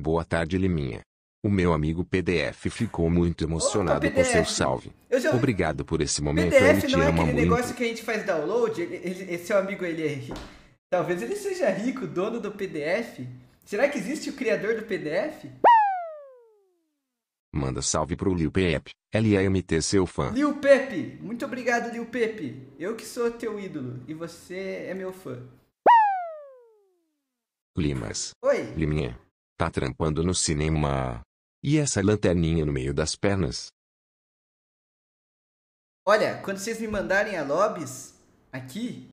Boa tarde, Liminha. O meu amigo PDF ficou muito emocionado Opa, com seu salve. Já... Obrigado por esse momento, PDF ele te é ama é muito. aquele negócio que a gente faz download, ele, ele, esse seu amigo, ele é... Talvez ele seja rico, dono do PDF. Será que existe o criador do PDF? Manda salve pro Lil Pepe, l i m t seu fã. Lil Pepe, muito obrigado, Lil Pepe. Eu que sou teu ídolo e você é meu fã. Limas. Oi. Liminha. Tá trampando no cinema. E essa lanterninha no meio das pernas? Olha, quando vocês me mandarem a Lobis, aqui,